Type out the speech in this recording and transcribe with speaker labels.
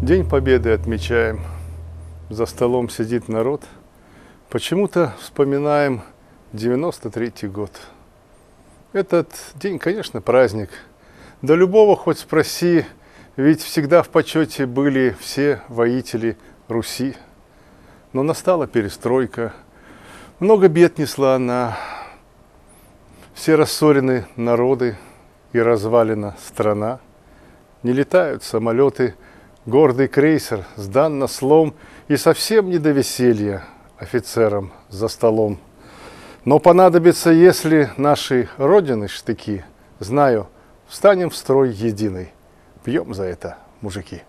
Speaker 1: День Победы отмечаем. За столом сидит народ. Почему-то вспоминаем 93 год. Этот день, конечно, праздник. Да любого хоть спроси, ведь всегда в почете были все воители Руси. Но настала перестройка. Много бед несла она. Все рассорены народы и развалена страна. Не летают самолеты – Гордый крейсер сдан на слом и совсем не до веселья офицерам за столом. Но понадобится, если нашей Родины штыки, знаю, встанем в строй единый. Пьем за это, мужики.